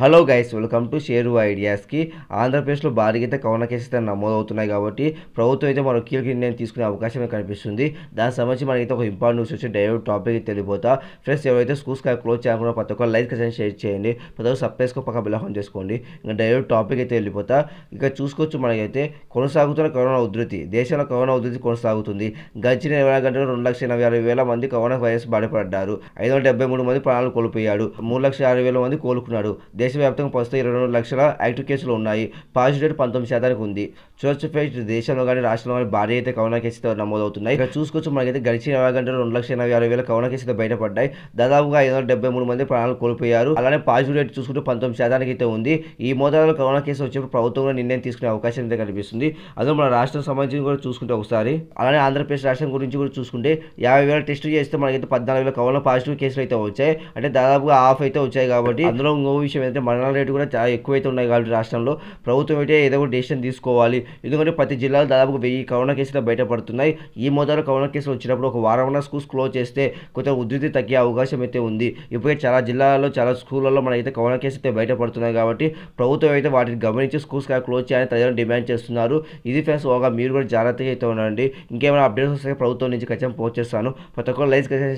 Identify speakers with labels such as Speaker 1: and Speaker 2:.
Speaker 1: hello guys welcome to షేరు ఐడియాస్కి ఆంధ్రప్రదేశ్లో భారీగా అయితే కరోనా కేసెస్ అయితే నమోదవుతున్నాయి కాబట్టి ప్రభుత్వం అయితే మరో కీలక నిర్ణయం తీసుకునే అవకాశం కనిపిస్తుంది దానికి సంబంధించి మనకైతే ఒక ఇంపార్టెంట్ న్యూస్ వచ్చి డైరెక్ట్ టాపిక్ తెలియపోతా ఫ్రెండ్స్ ఎవరైతే స్కూల్స్ కానీ క్లోజ్ చేయకుండా ప్రతి ఒక్కరు లైక్ కసెంట్ షేర్ చేయండి ప్రతి ఒక్క సబ్స్క్రైబ్స్కి పక్క బిలాహం చేసుకోండి ఇంకా డైరెక్ట్ టాపిక్ అయితే వెళ్ళిపోతా ఇక చూసుకోవచ్చు మనకైతే కొనసాగుతున్న కరోనా ఉధృతి దేశంలో కరోనా ఉధృతి కొనసాగుతుంది గడిచిన ఇరవై గంటలు రెండు లక్షల ఎనభై ఆరు వేల మంది కరోనా వైరస్ బాధపడ్డారు ఐదు వందల డెబ్బై మూడు మంది ప్రాణాలు కోల్పోయాడు మూడు లక్షల ఆరు వేల మంది కోలుకున్నాడు దేశవ్యాప్తంగా ప్రస్తుతం ఇరవై రెండు లక్షల యాక్టివ్ కేసులు ఉన్నాయి పాజిటివ్ రేట్ పంతొమ్మిది శాతానికి ఉంది చూడొచ్చు దేశంలో కానీ రాష్ట్రంలో కానీ భారీ అయితే కరోనా కేసులు నమోదవుతున్నాయి ఇక్కడ చూసుకోవచ్చు మనకైతే గడిచిన ఇరవై గంటలు రెండు లక్షల ఎనభై ఆరు వేల కరోనా కేసులు బయటపడ్డాయి దాదాపుగా ఐదు వందల డెబ్బై మూడు మంది ప్రాణాలు కోల్పోయారు అలానే పాజిటివ్ రేట్ చూసుకుంటే పంతొమ్మిది శాతానికి అయితే ఉంది ఈ మోతాదులో కరోనా కేసు వచ్చేప్పుడు ప్రభుత్వం నిర్ణయం తీసుకునే అవకాశం అయితే కనిపిస్తుంది అందులో మన రాష్ట్రం సంబంధించి కూడా చూసుకుంటే ఒకసారి అలానే ఆంధ్రప్రదేశ్ రాష్ట్రం గురించి కూడా చూసుకుంటే యాభై వేల టెస్టులు చేస్తే మనకైతే పద్నాలుగు వేల కరోనా పాజిటివ్ కేసులు అయితే వచ్చాయి అంటే దాదాపుగా ఆఫ్ అయితే వచ్చాయి కాబట్టి అందులో ఇంకో విషయం అయితే మరణాల రేటు కూడా చాలా ఎక్కువైతే ఉన్నాయి కాబట్టి రాష్ట్రంలో ప్రభుత్వం అయితే ఏదో ఒక డెసిషన్ తీసుకోవాలి ఎందుకంటే ప్రతి జిల్లాలో దాదాపు వెయ్యి కరోనా కేసులు బయటపడుతున్నాయి ఈ మోతాదులో కరోనా కేసులు వచ్చినప్పుడు ఒక వారం స్కూల్స్ క్లోజ్ చేస్తే కొంత ఉద్ధృతి తగ్గే అవకాశం అయితే ఉంది ఇప్పుడే చాలా జిల్లాలో చాలా స్కూళ్ళలో అయితే కరోనా కేసు అయితే బయటపడుతున్నాయి కాబట్టి ప్రభుత్వం అయితే వాటిని గమనించి స్కూల్స్ క్లోజ్ చేయాలని తదితరం డిమాండ్ చేస్తున్నారు ఇది ఫ్రెండ్స్ ఒక మీరు కూడా జాగ్రత్తగా అయితే ఉండండి ఇంకేమైనా అప్డేట్స్ వస్తే ప్రభుత్వం నుంచి ఖచ్చితంగా పోస్ట్ చేస్తాను ప్రతి ఒక్కరు లైఫ్